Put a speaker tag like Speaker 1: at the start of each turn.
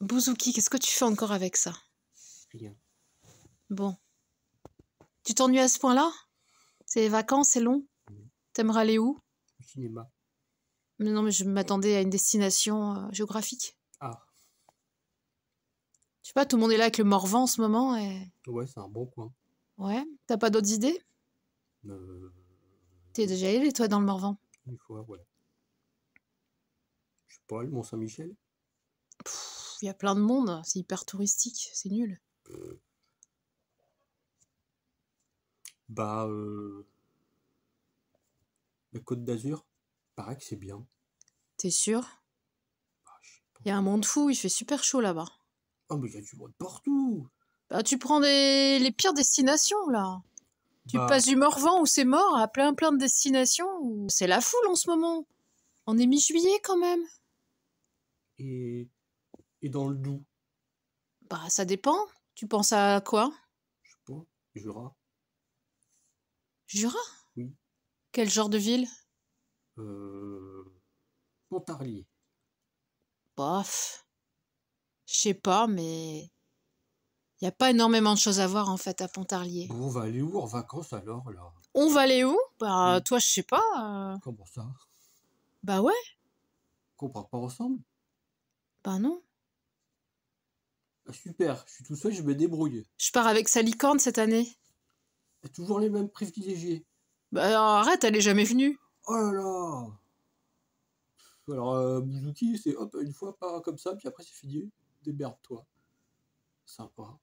Speaker 1: Bouzouki, qu'est-ce que tu fais encore avec ça Rien. Bon. Tu t'ennuies à ce point-là C'est les vacances, c'est long T'aimerais aller où Au cinéma. non, mais je m'attendais à une destination euh, géographique. Ah. Je sais pas, tout le monde est là avec le Morvan en ce moment. Et... Ouais, c'est un bon coin. Ouais. T'as pas d'autres idées euh, T'es déjà allé, toi, dans le Morvan Une fois, ouais. Je sais pas, le Mont-Saint-Michel il y a plein de monde, c'est hyper touristique, c'est nul. Bah, euh, la Côte d'Azur, paraît que c'est bien. T'es sûr bah, Il y a un monde fou, il fait super chaud là-bas. oh, mais il y a du monde partout Bah, tu prends les pires destinations là.
Speaker 2: Tu bah. passes du Morvan
Speaker 1: où c'est mort à plein plein de destinations c'est la foule en ce moment. On est mi-juillet quand même. Et et dans le doux. Bah, ça dépend. Tu penses à quoi Je sais pas, Jura. Jura Oui. Quel genre de ville Euh. Pontarlier. Bof. Je sais pas, mais. Il n'y a pas énormément de choses à voir en fait à Pontarlier. on va aller où en vacances alors là On va aller où Bah toi je sais pas. Euh. Comment ça Bah ouais. Qu'on part pas ensemble Bah non super, je suis tout seul, je me débrouiller. Je pars avec sa licorne cette année. toujours les mêmes privilégiés. Bah arrête, elle est jamais venue. Oh là là Alors, euh, c'est hop, une fois, pas comme ça, puis après c'est fini, déberde-toi. Sympa.